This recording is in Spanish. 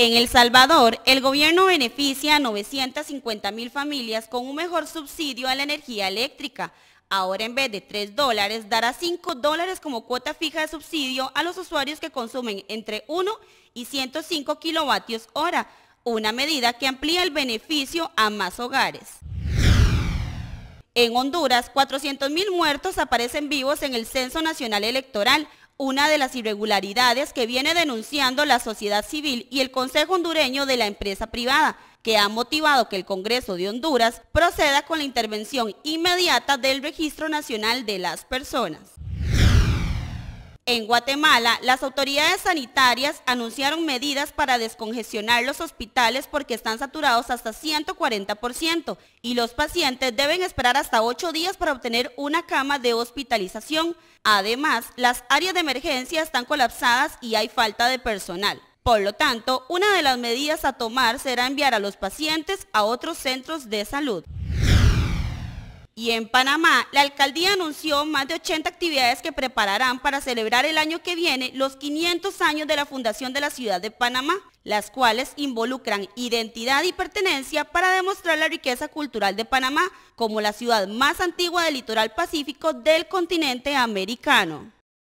En El Salvador, el gobierno beneficia a 950 mil familias con un mejor subsidio a la energía eléctrica. Ahora en vez de 3 dólares, dará 5 dólares como cuota fija de subsidio a los usuarios que consumen entre 1 y 105 kilovatios hora, una medida que amplía el beneficio a más hogares. En Honduras, 400.000 muertos aparecen vivos en el Censo Nacional Electoral, una de las irregularidades que viene denunciando la sociedad civil y el Consejo Hondureño de la Empresa Privada, que ha motivado que el Congreso de Honduras proceda con la intervención inmediata del Registro Nacional de las Personas. En Guatemala, las autoridades sanitarias anunciaron medidas para descongestionar los hospitales porque están saturados hasta 140% y los pacientes deben esperar hasta 8 días para obtener una cama de hospitalización. Además, las áreas de emergencia están colapsadas y hay falta de personal. Por lo tanto, una de las medidas a tomar será enviar a los pacientes a otros centros de salud. Y en Panamá, la alcaldía anunció más de 80 actividades que prepararán para celebrar el año que viene los 500 años de la fundación de la ciudad de Panamá, las cuales involucran identidad y pertenencia para demostrar la riqueza cultural de Panamá como la ciudad más antigua del litoral pacífico del continente americano.